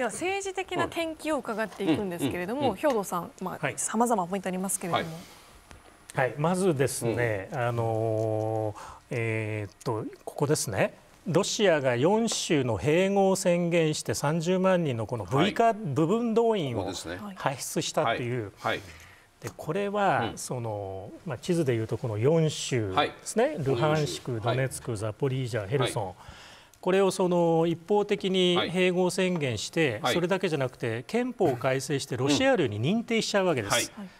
では政治的な転機を伺っていくんですけれども、兵頭さん、まあ、さまざまポイントありますけれども。はい、はい、まずですね、うん、あのえー、っとここですね。ロシアが4州の併合を宣言して30万人のこの部化、はい、部分動員を排出したという、はい、でこれは、そのまあ、地図でいうとこの4州ですね、ルハンシク、ドネツク、ザポリージャ、ヘルソン、これをその一方的に併合宣言して、はい、それだけじゃなくて憲法を改正してロシア領に認定しちゃうわけです。うんはい、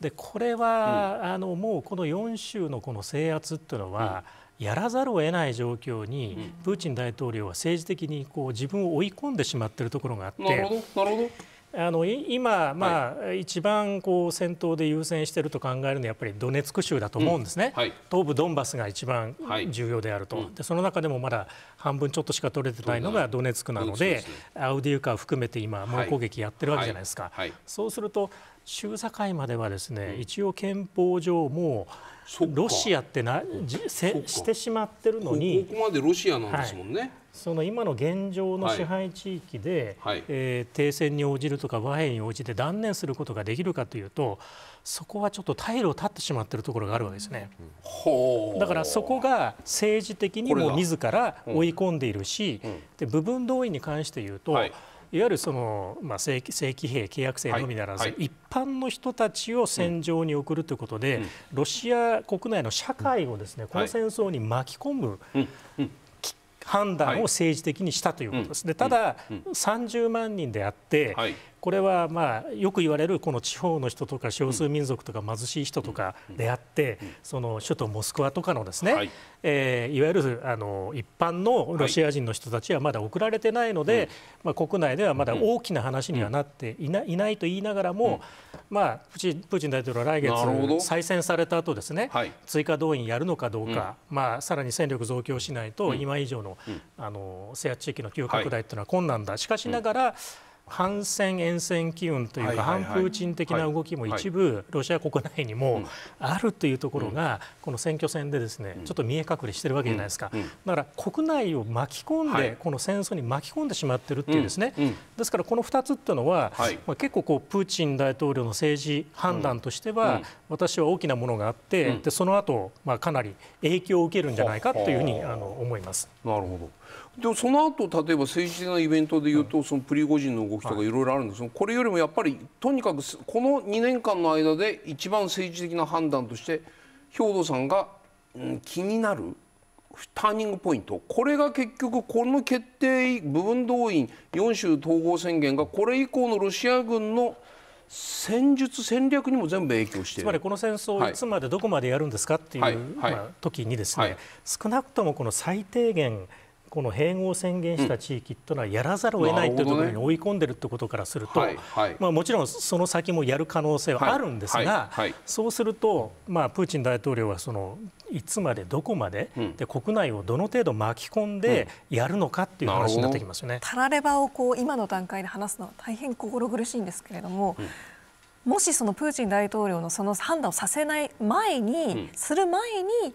でこれは、うん、あのもうこの4州のこの制圧っていうのは、うん、やらざるを得ない状況に、プーチン大統領は政治的にこう自分を追い込んでしまっているところがあって。なるほどあの今、まあ、はい、一番こう戦闘で優先していると考えるのはやっぱりドネツク州だと思うんですね、うんはい、東部ドンバスが一番重要であると、はい、でその中でもまだ半分ちょっとしか取れてないのがドネツクなので、アウディウカを含めて今、猛攻撃やってるわけじゃないですか、そうすると州境まではですね、うん、一応憲法上もロシアってなせしてしまってるのにここまでロシアなんですもんね、はい、その今の現状の支配地域で、ははい、えー、停戦に応じるとか和平に応じて断念することができるかというとそこはちょっと退路を立ってしまっているところがあるわけですね、うん、だからそこが政治的にも自ら追い込んでいるし、うん、で部分動員に関して言うと、はいいわゆるその、まあ、正正規兵契約制のみならず、はいはい、一般の人たちを戦場に送るということで、うん、ロシア国内の社会をですね、うん、この戦争に巻き込む、判断を政治的にしたということです、はい、ただ、うん、30万人であって、はい、これはまあよく言われるこの地方の人とか少数民族とか貧しい人とかであって、その首都モスクワとかのですね、いえいわゆるあの一般のロシア人の人たちはまだ送られてないので、まあ、国内ではまだ大きな話にはなっていない,、いないと言いながらも、まあ、プーチン大統領は来月再選された後ですね、追加動員やるのかどうか、まあ、さらに戦力増強しないと今以上の,、あの制圧地域の急拡大というのは困難だ。しかしながら、反戦、沿線機運というか、反プーチン的な動きも一部、ロシア国内にもあるというところが、この選挙戦でですねちょっと見え隠れしてるわけじゃないですか、だから国内を巻き込んで、この戦争に巻き込んでしまってるっていう、ですねですからこの2つっていうのは、ま結構こう、プーチン大統領の政治判断としては、私は大きなものがあって、でその後まあかなり影響を受けるんじゃないかというふうにあの思います。なるほどでその後例えば政治的なイベントでいうと、そのプリゴジンの動きとかいろいろあるんですが、これよりもやっぱりとにかくこの2年間の間で一番政治的な判断として兵頭さんが、うん、気になるターニングポイントこれが結局この決定部分動員4州統合宣言がこれ以降のロシア軍の戦術戦略にも全部影響してつまりこの戦争をいつまでどこまでやるんですかっていう、はい時にですね、はい、少なくともこの最低限この併合宣言した地域というのはやらざるを得ないというところに追い込んでるってことからすると、まあ、もちろんその先もやる可能性はあるんですが、そうすると、まあ、プーチン大統領はそのいつまでどこまで,、で国内をどの程度巻き込んでやるのかっていう話になってきますよね。たらればをこう今の段階で話すのは大変心苦しいんですけれども、もしそのプーチン大統領のその判断をさせない前に、する前に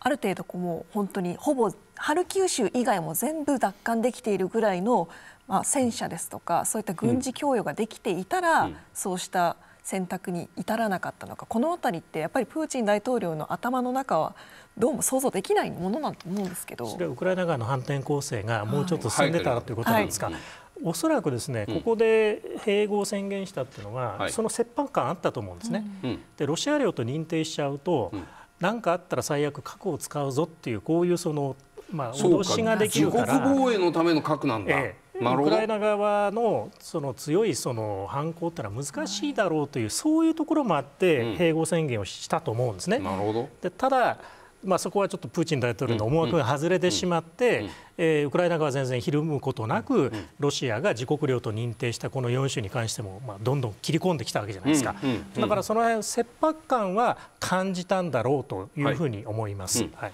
ある程度こうもう本当にほぼハルキウ州以外も全部奪還できているぐらいの、まあ、戦車ですとかそういった軍事供与ができていたら、うん、そうした選択に至らなかったのかこの辺りってやっぱりプーチン大統領の頭の中はどうも想像できないものなんと思うんですけどウクライナ側の反転攻勢がもうちょっと進んでたら、ということなんですか。はいはいおそらくですね、うん、ここで併合を宣言したっていうのは、はい、その切迫感あったと思うんですね。うん、でロシア領と認定しちゃうと、うん、何かあったら最悪核を使うぞっていうこういうそのまあ、脅しができるから自国防衛のための核なんだ、ええ、ウクライナ側のその強いその反抗ってのは難しいだろうというそういうところもあって併合宣言をしたと思うんですね。うん、なるほどでただまあ、そこはちょっとプーチン大統領の思惑が外れてしまって、えウクライナ側は全然ひるむことなく、ロシアが自国領と認定したこの4州に関しても、まあどんどん切り込んできたわけじゃないですか、だからその辺切迫感は感じたんだろうというふうに思います。はい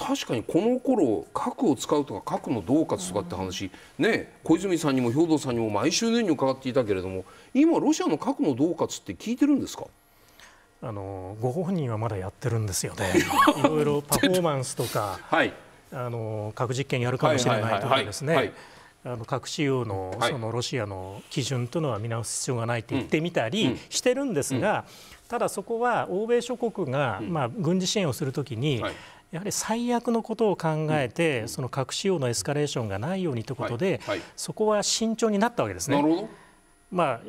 確かにこの頃核を使うとか核の恫喝とかって話、うん、ね小泉さんにも兵頭さんにも毎週のように伺っていたけれども今ロシアの核の恫喝って聞いてるんですかあのご本人はまだやってるんですよね。いろいろパフォーマンスとか、はい、あの核実験やるかもしれないとかですね。あの核使用のそのロシアの基準というのは見直す必要がないと言ってみたりしてるんですが、ただそこは欧米諸国がまあ軍事支援をするときに、やはり最悪のことを考えて、その核使用のエスカレーションがないようにということで、はいはい、そこは慎重になったわけですね。まあ、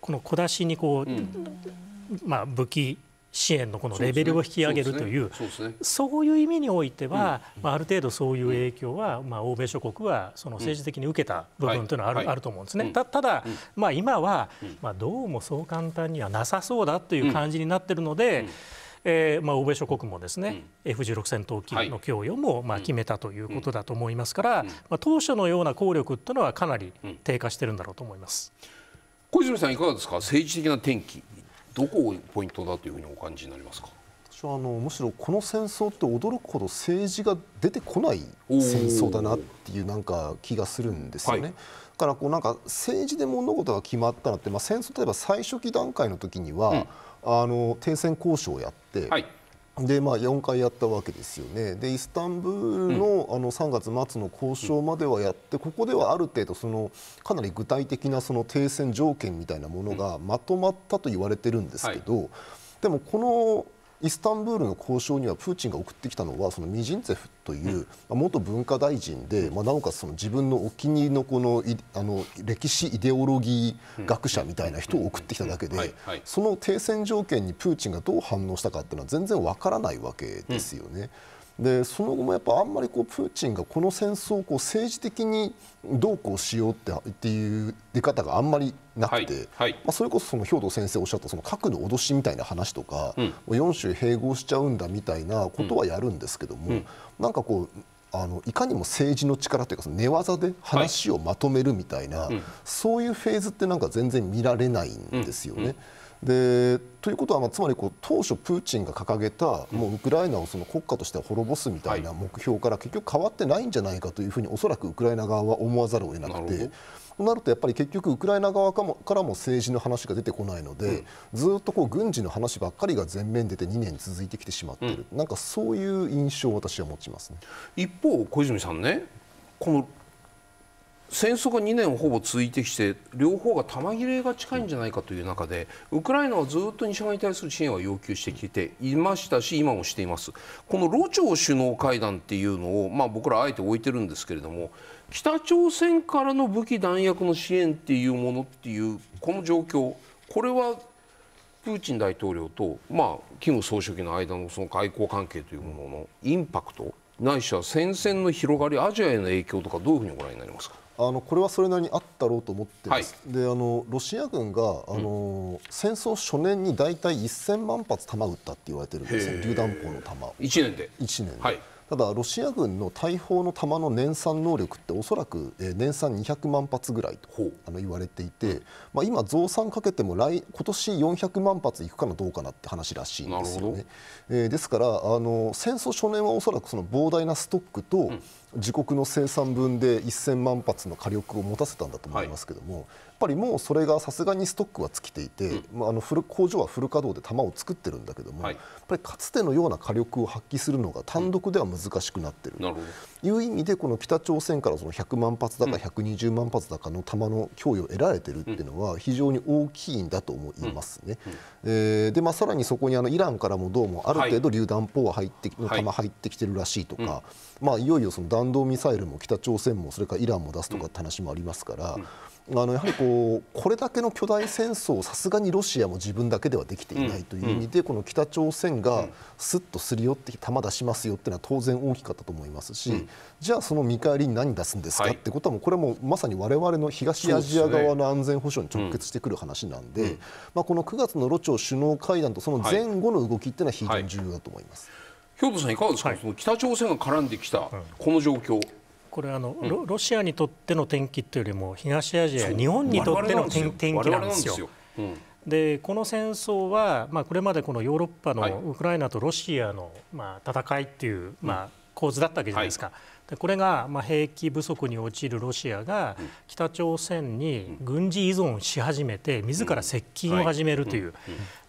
この小出しにこう、うん、まあ、武器支援のこのレベルを引き上げるというそういう意味においては、まあ、ある程度そういう影響は、まあ、欧米諸国はその政治的に受けた部分というのはある,、あると思うんですね。ただ、まあ、今は、まあ、どうもそう簡単にはなさそうだという感じになっているので。えーまあ、欧米諸国もですね、うん、F16 戦闘機の供与も、まあ、決めたということだと思いますから、うんうん、まあ、当初のような効力というのはかなり低下してるんだろうと思います。小泉さんいかがですか政治的な転機どこをポイントだというふうにお感じになりますか私はあのむしろこの戦争って驚くほど政治が出てこない戦争だなっていうなんか気がするんですよね。はい、からこうなんか政治で物事が決まったのって、まあ、戦争例えば最初期段階の時には、うんあの停戦交渉をやって、はい、でまあ、4回やったわけですよね、でイスタンブールの,、あの3月末の交渉まではやって、ここではある程度その、かなり具体的なその停戦条件みたいなものがまとまったと言われてるんですけど、はいでもこのイスタンブールの交渉にはプーチンが送ってきたのはそのミジンツェフという、元文化大臣で、まあ、なおかつその自分のお気に入りのこのあの歴史イデオロギー学者みたいな人を送ってきただけでその停戦条件にプーチンがどう反応したかっていうのは全然わからないわけですよね。うんでその後もやっぱあんまりこうプーチンがこの戦争をこう政治的にどうこうしようってっていう出方があんまりなくて、はいはい、まあ、それこそその兵頭先生おっしゃったその核の脅しみたいな話とか、うん、4州併合しちゃうんだみたいなことはやるんですけども、うんうん、なんかこうあのいかにも政治の力というかその寝技で話をまとめるみたいな、はい、そういうフェーズってなんか全然見られないんですよね。うんでということは、まあ、つまりこう当初、プーチンが掲げたもうウクライナをその国家として滅ぼすみたいな目標から結局変わってないんじゃないかというふうにおそらくウクライナ側は思わざるを得なくて。となるとやっぱり結局、ウクライナ側からも政治の話が出てこないので、うん、ずっとこう軍事の話ばっかりが前面出て2年続いてきてしまっている、うん、なんかそういう印象を私は持ちます、ね、一方、小泉さんね、この戦争が2年ほぼ続いてきて両方が弾切れが近いんじゃないかという中でウクライナはずっと西側に対する支援は要求してきていましたし今もしていますこのロ朝首脳会談っていうのを、まあ、僕らあえて置いてるんですけれども北朝鮮からの武器弾薬の支援っていうものっていうこの状況これはプーチン大統領と、まあ、金総書記の間のその外交関係というもののインパクトないしは戦線の広がりアジアへの影響とかどういうふうにご覧になりますかあのこれはそれなりにあったろうと思ってます、はい、であのロシア軍があの、うん、戦争初年に大体1000万発弾撃ったって言われてるんですよ、榴弾砲の弾1年で1年で、はい、ただ、ロシア軍の大砲の弾の年産能力っておそらく、え年産200万発ぐらいとあの言われていて、まあ、今、増産かけても来今年400万発いくかなどうかなって話らしいんですよね。えー、ですからあの戦争初年はおそらくその膨大なストックと、自国の生産分で1000万発の火力を持たせたんだと思いますけども、ぱりもうそれがさすがにストックは尽きていて、うん、あ、のフル工場はフル稼働で弾を作ってるんだけども、はい、やっぱりかつてのような火力を発揮するのが単独では難しくなってる,、うん、るいう意味でこの北朝鮮からその100万発だか120万発だかの弾の供与を得られてるっていうのは非常に大きいんだと思いますね。うんえー、でまあ、さらにそこにあのイランからもどうもある程度榴弾砲は入っての弾入ってきてるらしいとか、はい、まあ、いよいよその弾道ミサイルも北朝鮮もそれからイランも出すとかって話もありますから。あのやはりこうこれだけの巨大戦争をさすがにロシアも自分だけではできていないという意味で、この北朝鮮がすっとするよって弾出しますよっていうのは当然大きかったと思いますし、じゃあその見返りに何出すんですかってことはもうこれはもうまさに我々の東アジア側の安全保障に直結してくる話なんで、まあ、この9月のロ朝首脳会談とその前後の動きっていうのは非常に重要だと思います。はいはい兵頭さんいかがですか、はい、その北朝鮮が絡んできたこの状況、これあの、ロロシアにとっての天気というよりも東アジア日本にとっての天気なんですよ。でこの戦争は、まあ、これまでこのヨーロッパのウクライナとロシアの、まあ、戦いっていう、まあ、構図だったわけじゃないですか、でこれが、まあ、兵器不足に陥るロシアが北朝鮮に軍事依存し始めて自ら接近を始めるという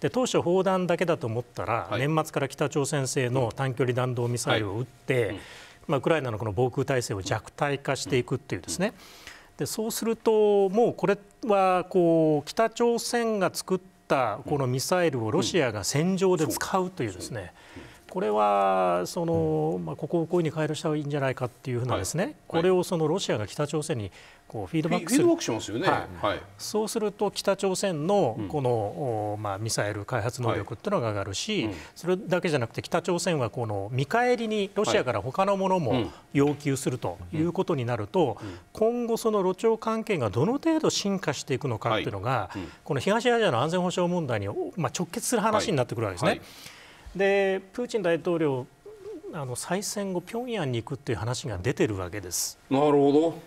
で当初、砲弾だけだと思ったら年末から北朝鮮製の短距離弾道ミサイルを撃ってまあ、ウクライナのこの防空体制を弱体化していくっていうですねでそうするともうこれはこう北朝鮮が作ったこのミサイルをロシアが戦場で使うというですねこれはその、まあ、ここをこういうふうに変えるしたがいいんじゃないかっていうふうなですね、はい、これをそのロシアが北朝鮮にこうフィードバックするしますよね、はいそうすると北朝鮮のこの、うん、まあ、ミサイル開発能力っていうのが上がるし、はい、それだけじゃなくて北朝鮮はこの見返りにロシアから他のものも要求するということになると、今後、その路長関係がどの程度進化していくのかというのが、はいうん、この東アジアの安全保障問題に、まあ、直結する話になってくるわけですね。でプーチン大統領あの再選後平壌に行くっていう話が出てるわけです。なるほど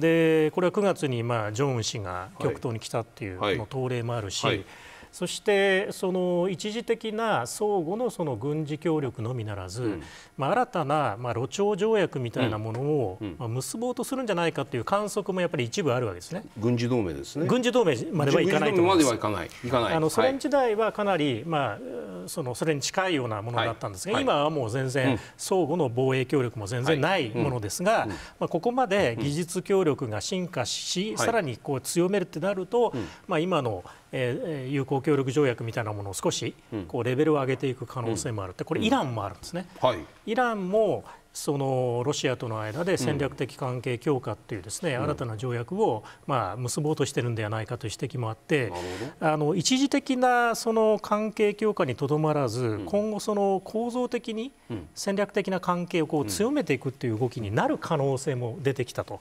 でこれは9月にまあジョンウン氏が極東に来たっていうの、はい、東例もあるし、はいそしてその一時的な相互のその軍事協力のみならず、うん、まあ、新たなまあ路長条約みたいなものをまあ結ぼうとするんじゃないかという観測もやっぱり一部あるわけですね。軍事同盟ですね。軍事同盟まではいかないと思います。まではいかない。いかない。あのソ連時代はかなり、まあそのそれに近いようなものだったんですが、はい、今はもう全然相互の防衛協力も全然ないものですが、はいうん、まあここまで技術協力が進化し、さらにこう強めるってなると、まあ今のえ友好協力条約みたいなものを少しこうレベルを上げていく可能性もあるって、これイランもあるんですね、はい、イランもそのロシアとの間で戦略的関係強化というですね、新たな条約をまあ結ぼうとしているのではないかという指摘もあってあの一時的なその関係強化にとどまらず、今後、その構造的に戦略的な関係をこう強めていくという動きになる可能性も出てきたと、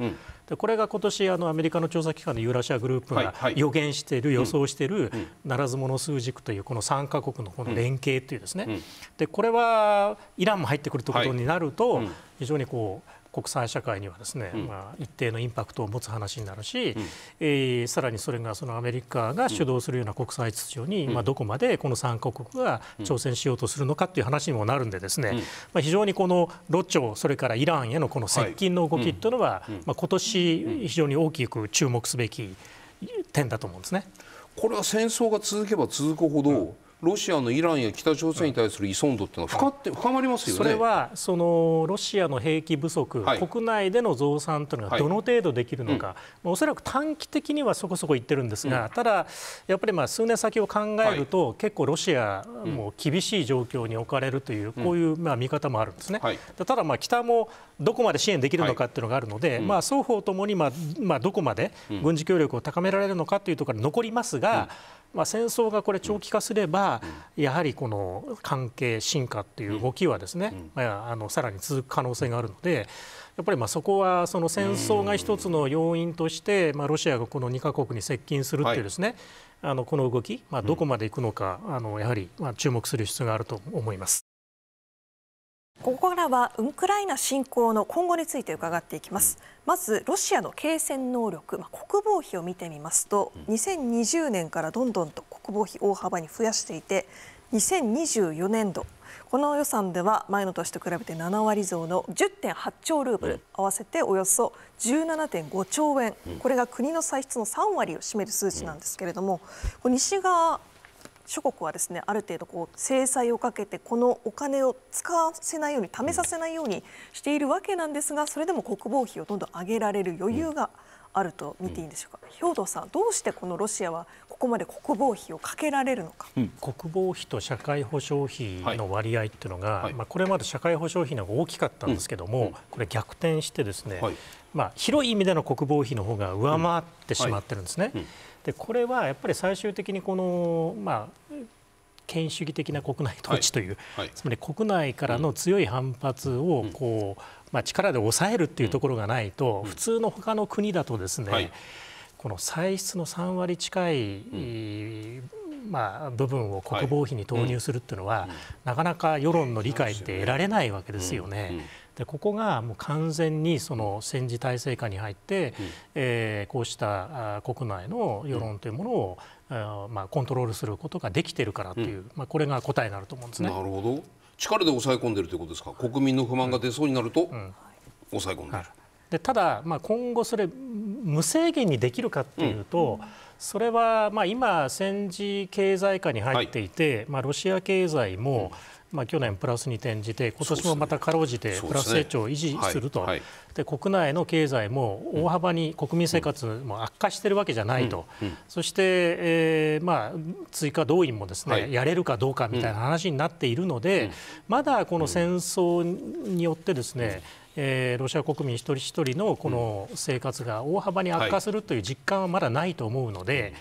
でこれが今年あのアメリカの調査機関のユーラシアグループが予言している、予想しているならず者数軸というこの3か国のこの連携というですね、でこれはイランも入ってくるということになると、非常にこう国際社会にはですね、うん、まあ、一定のインパクトを持つ話になるし、うん、えー、さらにそれがそのアメリカが主導するような国際秩序に、うん、まあ、どこまでこの3カ国が挑戦しようとするのかという話にもなるんでですね、うん、まあ、非常にこのロチョそれからイランへのこの接近の動きというのは、まあ、今年非常に大きく注目すべき点だと思うんですね。これは戦争が続けば続くほど、ロシアのイランや北朝鮮に対する依存度ってのは深って深まりますよねそれはそのロシアの兵器不足、はい、国内での増産というのがどの程度できるのか、はいうん、おそらく短期的にはそこそこいってるんですが、うん、ただ、やっぱりまあ数年先を考えると、はい、結構ロシアも厳しい状況に置かれるという、うん、こういうまあ見方もあるんですね、はい、ただ、北もどこまで支援できるのかっていうのがあるので、まあ、双方ともにまあまあどこまで軍事協力を高められるのかというところに残りますが、まあ、戦争がこれ長期化すれば、やはりこの関係進化という動きはですね、まあ、あのさらに続く可能性があるので。やっぱりまあそこはその戦争が一つの要因として、まあ、ロシアがこの2か国に接近するというですね、はい、あのこの動き、まあ、どこまでいくのか、あのやはりまあ注目する必要があると思います。ここからはウクライナ侵攻の今後について伺っていきますまずロシアの継戦能力、まあ、国防費を見てみますと2020年からどんどんと国防費大幅に増やしていて2024年度この予算では前の年と比べて7割増の10.8兆ルーブル、合わせておよそ17.5兆円、これが国の歳出の3割を占める数値なんですけれども、西側諸国はですねある程度こう制裁をかけてこのお金を使わせないように貯めさせないようにしているわけなんですがそれでも国防費をどんどん上げられる余裕があると見ていいんでしょうか、うん、兵頭さんどうしてこのロシアはここまで国防費をかけられるのか、うん、国防費と社会保障費の割合っていうのが、はいはい、まあ、これまで社会保障費の方が大きかったんですけども、うん、これ逆転してですね、はい、まあ、広い意味での国防費の方が上回ってしまってるんですね。でこれはやっぱり最終的にこの、まあ、権威主義的な国内統治という、はいはい、つまり国内からの強い反発をこう、うん、まあ、力で抑えるっていうところがないと、うん、普通の他の国だとですね、はい、この歳出の3割近い、うんまあ、部分を国防費に投入するっていうのは、なかなか世論の理解って得られないわけですよね。でここがもう完全にその戦時体制下に入って、うん、えー、こうした国内の世論というものを、うん、まあ、コントロールすることができてるからという、うん、まあ、これが答えになると思うんですね。なるほど力で抑え込んでいるということですか国民の不満が出そうになると、抑え込んでる。でただ、まあ、今後それ無制限にできるかっていうと、うん、それはまあ今戦時経済下に入っていて、はい、まあ、ロシア経済も、まあ、去年プラスに転じて、今年もまたかろうじてプラス成長を維持すると、で、国内の経済も大幅に国民生活も悪化しているわけじゃないと、そして、えーまあ、追加動員もですね、はい、やれるかどうかみたいな話になっているので、まだこの戦争によってですね、えー、ロシア国民一人一人のこの生活が大幅に悪化するという実感はまだないと思うので。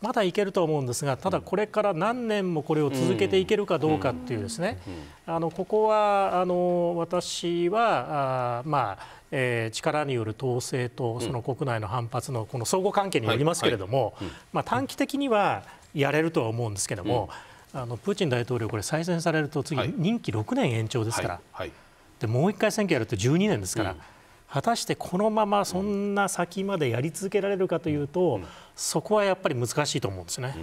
まだいけると思うんですがただ、これから何年もこれを続けていけるかどうかっていうですね、あのここはあの私はあ、まあえー、力による統制とその国内の反発のこの相互関係によりますけれども、まあ、短期的にはやれるとは思うんですけれども、あのプーチン大統領、これ再選されると次、任期6年延長ですから、でもう1回選挙やると12年ですから。果たしてこのままそんな先までやり続けられるかというと、うん、そこはやっぱり難しいと思うんですね。うん、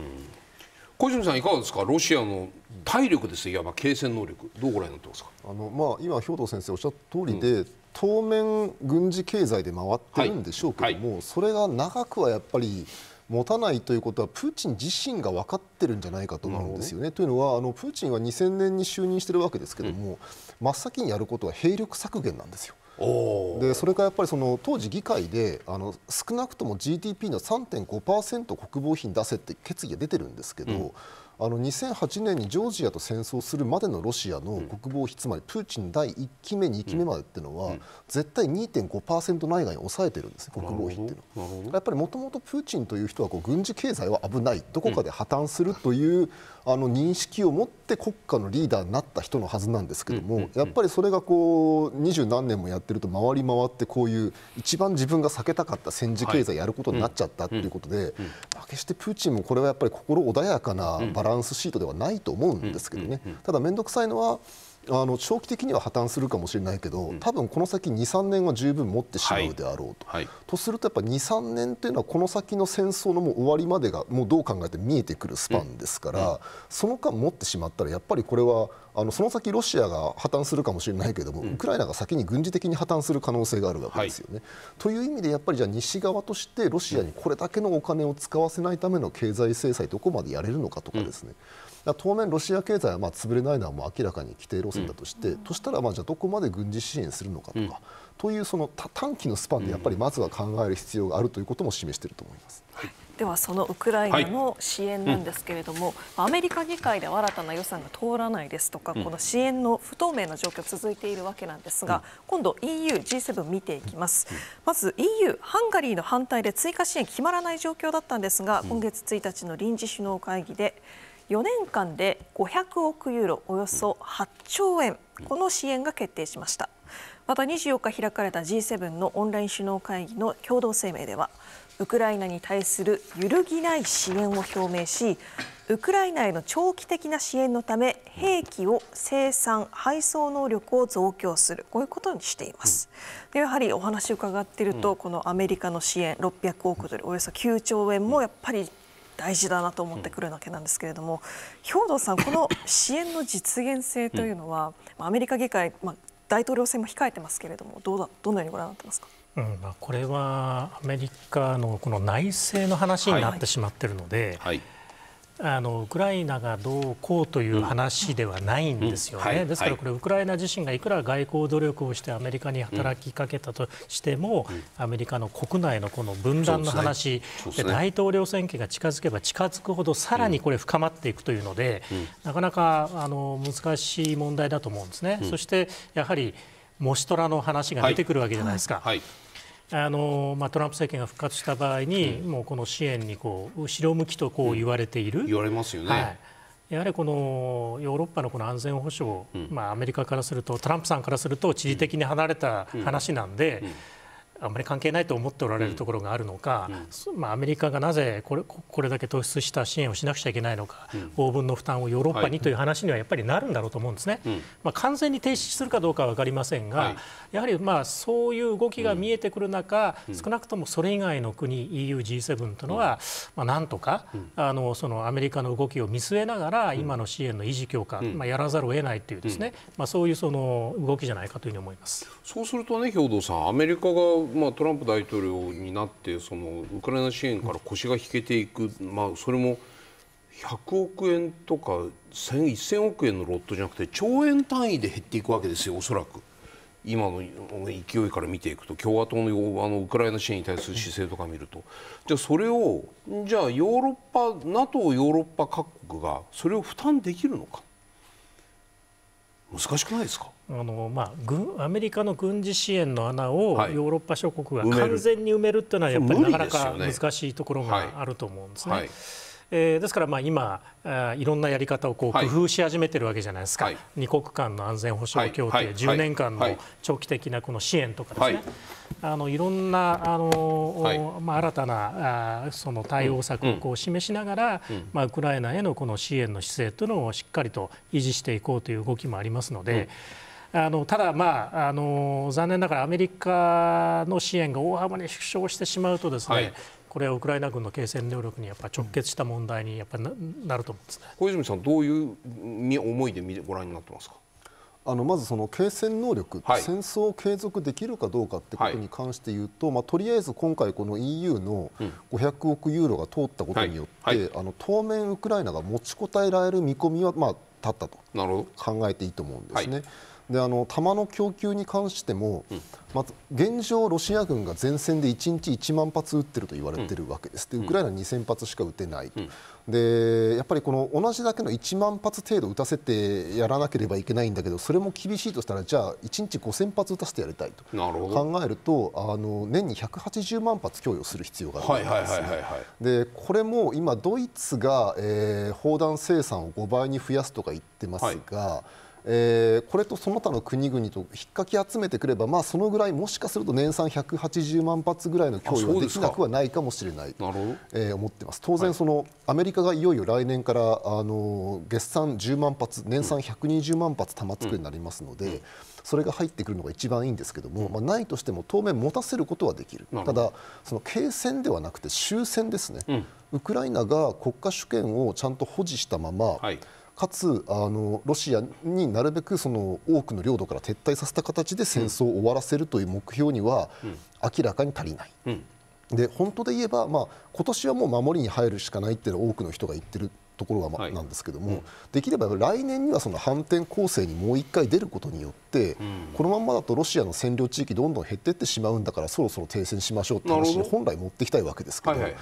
小泉さんいかがですかロシアの体力ですいわば継戦能力どうご覧になってますかあの、まあ、今兵頭先生おっしゃった通りで、うん、当面軍事経済で回ってるんでしょうけども、はいはい、それが長くはやっぱり持たないということはプーチン自身が分かってるんじゃないかと思うんですよね。というのはあのプーチンは2000年に就任してるわけですけども、真っ先にやることは兵力削減なんですよ。でそれがやっぱりその当時議会であの少なくとも GDP の3.5%国防費に出せって決議が出てるんですけど、うんあの2008年にジョージアと戦争するまでのロシアの国防費、つまりプーチン第1期目、2期目までっていうのは、絶対2.5%内外に抑えてるんです、国防費っていうのは。やっぱりもともとプーチンという人はこう軍事経済は危ない、どこかで破綻するという、あの認識を持って国家のリーダーになった人のはずなんですけども、やっぱりそれがこう二十何年もやってると、回り回って、こういう一番自分が避けたかった戦時経済やることになっちゃったっていうことで、決してプーチンもこれはやっぱり心穏やかなバラランスシートではないと思うんですけどね、ただ面倒くさいのはあの長期的には破綻するかもしれないけど、多分この先23年は十分持ってしまうであろうと、はいはい、とするとやっぱ23年というのはこの先の戦争のもう終わりまでがもうどう考えて見えてくるスパンですから、うん、その間持ってしまったらやっぱりこれはあのその先ロシアが破綻するかもしれないけども、ウクライナが先に軍事的に破綻する可能性があるわけですよね。はい、という意味でやっぱりじゃあ西側としてロシアにこれだけのお金を使わせないための経済制裁どこまでやれるのかとかですね、うん当面、ロシア経済はまあ潰れないのはもう明らかに規定路線だとして、うん、としたらまあじゃあどこまで軍事支援するのかとか、というその短期のスパンでやっぱりまずは考える必要があるということも示していると思います。はいではそのウクライナの支援なんですけれども、はいうん、アメリカ議会では新たな予算が通らないですとか、うん、この支援の不透明な状況続いているわけなんですが、うん、今度 EU、G7 見ていきます、まず EU、ハンガリーの反対で追加支援決まらない状況だったんですが今月1日の臨時首脳会議で4年間で500億ユーロおよそ8兆円この支援が決定しましたまた24日開かれた G7 のオンライン首脳会議の共同声明ではウクライナに対する揺るぎない支援を表明しウクライナへの長期的な支援のため兵器を生産配送能力を増強するこういうことにしています、でやはりお話を伺っていると、このアメリカの支援600億ドルおよそ9兆円もやっぱり大事だなと思ってくるわけなんですけれども、うん、兵頭さん、この支援の実現性というのは、うん、アメリカ議会、まあ、大統領選も控えてますけれどもどうだどのようにご覧になってますか。うんまあ、これはアメリカのこの内政の話になってしまっているので、はいはいあのウクライナがどうこうという話ではないんですよね、うんうんはい、ですからこれ、ウクライナ自身がいくら外交努力をしてアメリカに働きかけたとしても、うん、アメリカの国内のこの分断の話、ねね、大統領選挙が近づけば近づくほど、さらにこれ、深まっていくというので、なかなかあの難しい問題だと思うんですね。そしてやはりモしトラの話が出てくるわけじゃないですか、はいはいあのまあ、トランプ政権が復活した場合に、うん、もうこの支援にこう後ろ向きとこう言われている、うん、言われますよね、はい、やはりこのヨーロッパのこの安全保障、うん、まあ、アメリカからするとトランプさんからすると地理的に離れた話なんで。うんあまり関係ないと思っておられるところがあるのか、うん、まあ、アメリカがなぜこれこれだけ突出した支援をしなくちゃいけないのか、うん、欧分の負担をヨーロッパにという話にはやっぱりなるんだろうと思うんですね、まあ、完全に停止するかどうかは分かりませんが、はい、やはりまあそういう動きが見えてくる中、少なくともそれ以外の国 EUG7 というのは、まあ、なんとか、あのそのアメリカの動きを見据えながら今の支援の維持強化、まあ、やらざるを得ないというですね、まあ、そういうその動きじゃないかというふうに思いますそうするとね兵頭さんアメリカがまあ、トランプ大統領になってそのウクライナ支援から腰が引けていく、まあ、それも100億円とか1000億円のロットじゃなくて兆円単位で減っていくわけですよ、おそらく。今の勢いから見ていくと共和党のあのウクライナ支援に対する姿勢とか見るとじゃあそれをじゃあヨーロッパ NATO ヨーロッパ各国がそれを負担できるのか難しくないですかあの、まあ、軍アメリカの軍事支援の穴をヨーロッパ諸国が完全に埋めるというのはやっぱりなかなか難しいところがあると思うんですね。はいえー、ですからまあ今あいろんなやり方をこう工夫し始めてるわけじゃないですか、はい、2国間の安全保障協定、はい10年間の長期的なこの支援とかですね、あのいろんなあの、まあ、新たなあその対応策をこう示しながら、うんうん、まあ、ウクライナへのこの支援の姿勢というのをしっかりと維持していこうという動きもありますので。うんあのただ、まああの、残念ながらアメリカの支援が大幅に縮小してしまうとですね、はい、これはウクライナ軍の継戦能力にやっぱ直結した問題にやっぱななると思うんですね小泉さん、どういう思いでご覧になってますか。あのまずその継戦能力、はい、戦争を継続できるかどうかってことに関して言うと、はい、まあ、とりあえず今回、この EU の500億ユーロが通ったことによって、はい、あの当面、ウクライナが持ちこたえられる見込みは、まあ、立ったと考えていいと思うんですね。であの弾の供給に関しても、うん、まず現状、ロシア軍が前線で1日1万発撃ってると言われてるわけです、でウクライナ2000発しか撃てない、うん、でやっぱりこの同じだけの1万発程度撃たせてやらなければいけないんだけどそれも厳しいとしたらじゃあ1日5000発撃たせてやりたいと考えるとあの年に180万発供与する必要があるわい、ですこれも今ドイツが、えー、砲弾生産を5倍に増やすとか言ってますが、はいえー、これとその他の国々と引っかき集めてくれば、まあ、そのぐらいもしかすると年産180万発ぐらいの供与ができなくはないかもしれないなえー、思ってます当然その、はい、アメリカがいよいよ来年からあの月産10万発年産120万発玉作りになりますので。うんうんそれが入ってくるのが一番いいんですけども、まあ、ないとしても当面持たせることはできるただ、その継戦ではなくて終戦ですね、うん、ウクライナが国家主権をちゃんと保持したまま、はい、かつあのロシアになるべくその多くの領土から撤退させた形で戦争を終わらせるという目標には明らかに足りない。うんうん、で本当で言えば、まあ、今年はもう守りに入るしかないっていうのは多くの人が言ってるところが、まはい、なんですけども、うん、できれば来年にはその反転攻勢にもう1回出ることによって、うん、このままだとロシアの占領地域どんどん減っていってしまうんだからそろそろ停戦しましょうって話に本来持っていきたいわけですけど。どはいはい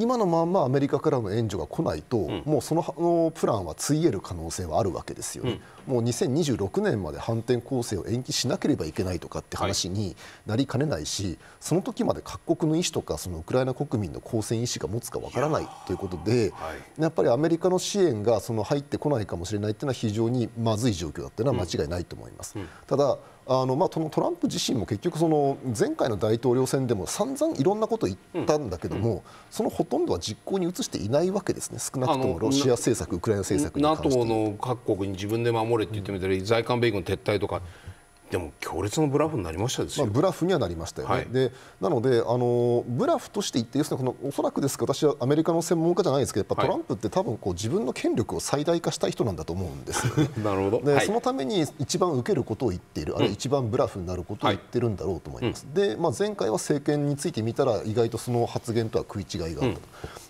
今のまんまアメリカからの援助が来ないと、うん、もうそのプランはついえる可能性はあるわけですよね、うん、もう2026年まで反転攻勢を延期しなければいけないとかって話になりかねないし、はい、その時まで各国の意思とかそのウクライナ国民の抗戦意思が持つかわからないということでやはい、やっぱりアメリカの支援がその入ってこないかもしれないというのは非常にまずい状況だというのは間違いないと思います。うん、ただあのまあ、トランプ自身も結局その前回の大統領選でも散々いろんなこと言ったんだけども、うんそのほとんどは実行に移していないわけですね少なくともロシア政策ウクライナ政策に関して NATO の各国に自分で守れって言ってみたり、在韓米軍撤退とか。でも強烈なブラフになりましたまあ、ブラフにはなりましたよね、はい、でなのであの、ブラフとして言って、要するにこのおそらくですが、私はアメリカの専門家じゃないですけど、やっぱトランプって多分こう自分の権力を最大化したい人なんだと思うんですよ、ね、なるほどで、はい、そのために一番受けることを言っている、あるいは一番ブラフになることを言ってるんだろうと思います、はい、でまあ、前回は政権について見たら、意外とその発言とは食い違いがあったと。うん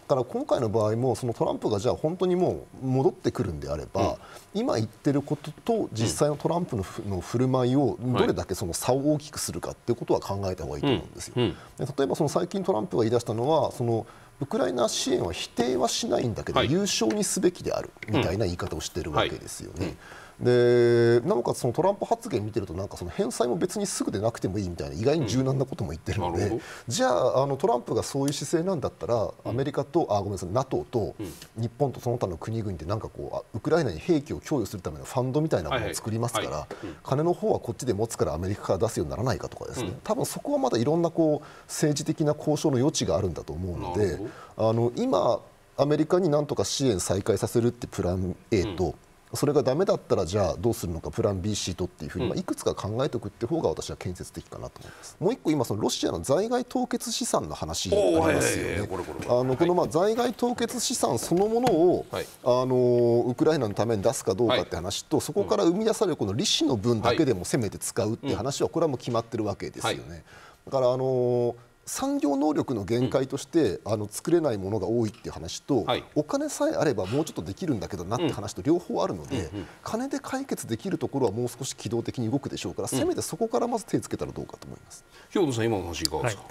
から今回の場合もそのトランプがじゃあ本当にもう戻ってくるんであれば、うん、今言ってることと実際のトランプの,、の振る舞いをどれだけその差を大きくするかっていうことは考えた方がいいと思うんですよ。うん、例えばその最近トランプが言い出したのはそのウクライナ支援は否定はしないんだけど、はい、優勝にすべきであるみたいな言い方をしているわけですよね。うんでなおかつそのトランプ発言見てるとなんかその返済も別にすぐでなくてもいいみたいな意外に柔軟なことも言ってるので、うん、じゃああのトランプがそういう姿勢なんだったらアメリカと、うん、あごめんなさい NATO と日本とその他の国々でなんかこうウクライナに兵器を供与するためのファンドみたいなものを作りますから、はいはい、金の方はこっちで持つからアメリカから出すようにならないかとかですね、うん、多分そこはまだいろんなこう政治的な交渉の余地があるんだと思うのであの今アメリカになんとか支援再開させるってプラン A と、うんそれがダメだったらじゃあどうするのかプラン B、C とっていうふうに、まあ、いくつか考えておくっていう方が私は建設的かなと思います。もう一個今そのロシアの在外凍結資産の話ありますよね。あのこのまあ在外凍結資産そのものを、はい、あのウクライナのために出すかどうかって話と、はい、そこから生み出されるこの利子の分だけでもせめて使うっていう話はこれはもう決まってるわけですよね。だからあのー産業能力の限界として、あの作れないものが多いっていう話と、はい、お金さえあればもうちょっとできるんだけどなって話と両方あるので、うんうん、金で解決できるところはもう少し機動的に動くでしょうから、せめてそこからまず手をつけたらどうかと思います。兵頭さん今の話いかがですか、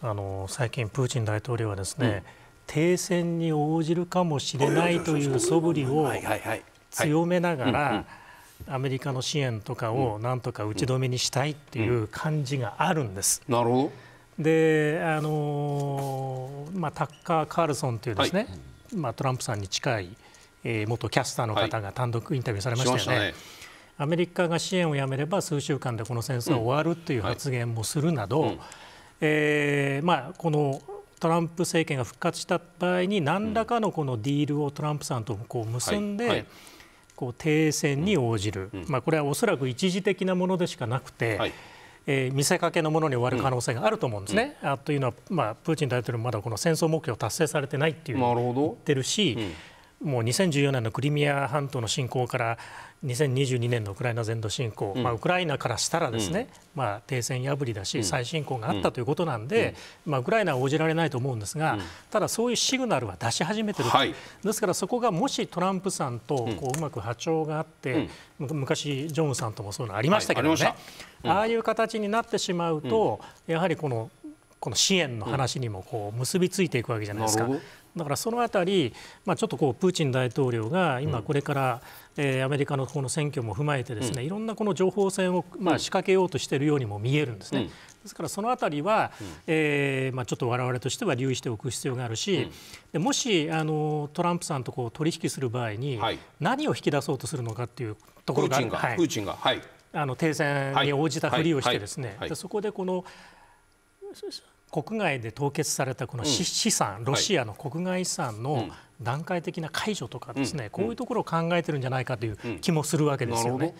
はい、あの最近プーチン大統領はですね、停戦に応じるかもしれないという素振りを強めながらアメリカの支援とかをなんとか打ち止めにしたいっていう感じがあるんです。なるほどであの、まあ、タッカー・カールソンというですね、はい、まあ、トランプさんに近い、えー、元キャスターの方が単独インタビューされましたよね。ししねアメリカが支援をやめれば数週間でこの戦争は終わるという発言もするなど、うんはいえー、まあ、このトランプ政権が復活した場合に何らかのこのディールをトランプさんとこう結んで、はいはい、こう停戦に応じる、うん、まあ、これはおそらく一時的なものでしかなくて、はい、えー、見せかけのものに終わる可能性があると思うんですね。うん、あというのは、まあ、プーチン大統領もまだこの戦争目標を達成されてないっていう言ってるし。るもう2014年のクリミア半島の侵攻から2022年のウクライナ全土侵攻、うん、まあ、ウクライナからしたらですね、うん、まあ、停戦破りだし、うん、再侵攻があったということなんで、まあ、ウクライナは応じられないと思うんですが、ただ、そういうシグナルは出し始めてる、はい、ですからそこがもしトランプさんとこううまく波長があって、昔、ジョンさんともそういうのありましたけどね、あああいう形になってしまうと、やはりこのこの支援の話にもこう結びついていくわけじゃないですか。だからそのあたり、まあ、ちょっとこうプーチン大統領が今、これから、うん、えー、アメリカのこの選挙も踏まえてですね、うん、いろんなこの情報戦を、まあ、仕掛けようとしているようにも見えるんですね。うん、ですからそのあたりは、うん、えー、まあ、ちょっと我々としては留意しておく必要があるし、でもしあのトランプさんとこう取引する場合に、はい、何を引き出そうとするのかっていうところがはい、プーチンが、はい、あの停戦に応じたふりをしてですね、はいはい、でそこでこの。国外で凍結されたこの資産、ロシアの国外資産の段階的な解除とかですね、こういうところを考えてるんじゃないかという気もするわけですよね。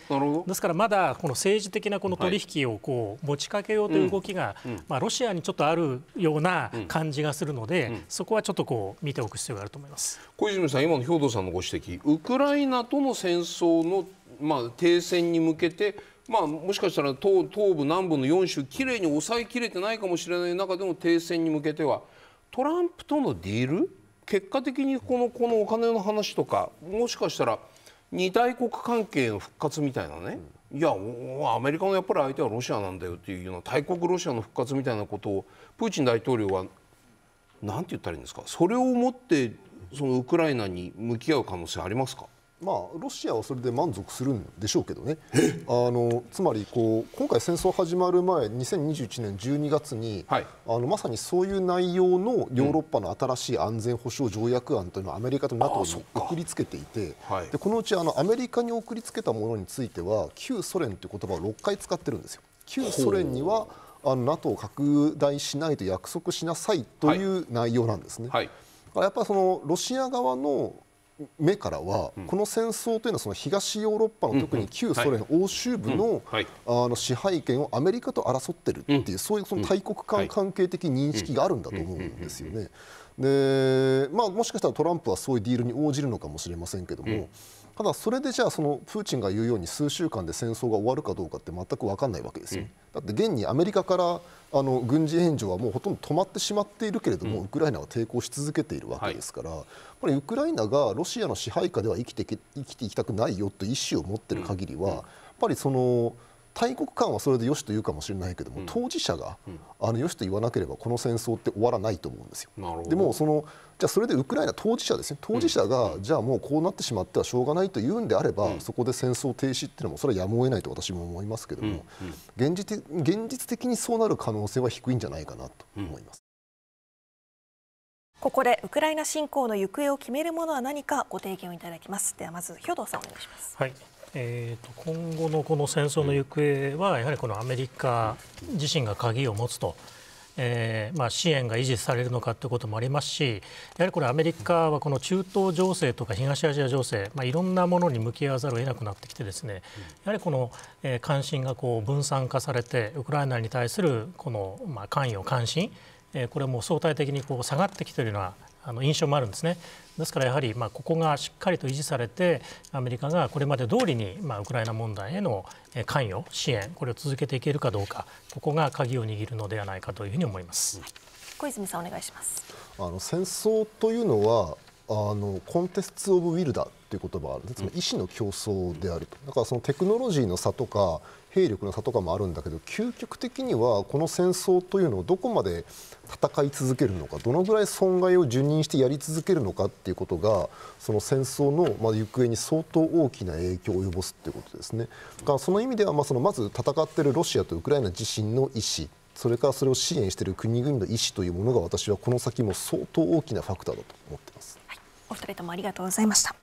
ですからまだこの政治的なこの取引をこう持ちかけようという動きが、まあ、ロシアにちょっとあるような感じがするので、そこはちょっとこう見ておく必要があると思います小泉さん、今の兵頭さんのご指摘ウクライナとの戦争の、まあ、停戦に向けてまあ、もしかしたら東部、南部の4州きれいに抑えきれてないかもしれない中での停戦に向けてはトランプとのディール結果的にこのこのお金の話とかもしかしたら二大国関係の復活みたいなね、うん、いやアメリカのやっぱり相手はロシアなんだよっていうような大国ロシアの復活みたいなことをプーチン大統領は何て言ったらいいんですかそれをもってそのウクライナに向き合う可能性ありますかまあ、ロシアはそれで満足するんでしょうけどね、あのつまりこう今回、戦争始まる前、2021年12月に、はい、あのまさにそういう内容のヨーロッパの新しい安全保障条約案というのをアメリカと NATO に送りつけていて、はい、でこのうちあのアメリカに送りつけたものについては、旧ソ連という言葉を6回使ってるんですよ。旧ソ連にはあの NATO を拡大しないと約束しなさいという内容なんですね。はいやっぱそのロシア側の目からは、この戦争というのはその東ヨーロッパの特に旧ソ連欧州部の,、あの支配権をアメリカと争ってるっていう、そういうその大国間関係的認識があるんだと思うんですよね。でまあ、もしかしたらトランプはそういうディールに応じるのかもしれませんけども。ただ、それでじゃあそのプーチンが言うように数週間で戦争が終わるかどうかって全く分からないわけですよ、うん、だって現にアメリカからあの軍事援助はもうほとんど止まってしまっているけれども、うん、ウクライナは抵抗し続けているわけですから、はい、これウクライナがロシアの支配下では生きて生きていきたくないよという意思を持っている限りは、うん、やっぱりその。大国間はそれでよしと言うかもしれないけども、当事者が、あのよしと言わなければこの戦争って終わらないと思うんですよ。でもそのじゃあそれでウクライナ当事者ですね当事者が、じゃあもうこうなってしまってはしょうがないと言うんであれば、そこで戦争停止っていうのもそれはやむを得ないと私も思いますけども、現実現実的にそうなる可能性は低いんじゃないかなと思います。ここでウクライナ侵攻の行方を決めるものは何かご提言をいただきますではまず兵頭さんお願いしますはいえーと、今後のこの戦争の行方はやはりこのアメリカ自身が鍵を持つと。えーまあ、支援が維持されるのかということもありますしやはりこれアメリカはこの中東情勢とか東アジア情勢、まあ、いろんなものに向き合わざるを得なくなってきてですねやはりこの、え関心がこう分散化されてウクライナに対するこの、まあ、関与関心、えこれも相対的にこう下がってきているようなあの印象もあるんですね。ですからやはりまあここがしっかりと維持されてアメリカがこれまで通りにまあウクライナ問題への関与支援これを続けていけるかどうかここが鍵を握るのではないかというふうに思います。小泉さんお願いします。あの戦争というのはあのコンテスト・オブ・ウィルダーという言葉あるつまり意思の競争であるとだからそのテクノロジーの差とか兵力の差とかもあるんだけど究極的にはこの戦争というのをどこまで戦い続けるのかどのぐらい損害を受任してやり続けるのかっていうことがその戦争のま行方に相当大きな影響を及ぼすっていうことですね。その意味ではまそのまず戦ってるロシアとウクライナ自身の意思それからそれを支援している国々の意思というものが私はこの先も相当大きなファクターだと思ってます、はい、お二人ともありがとうございました。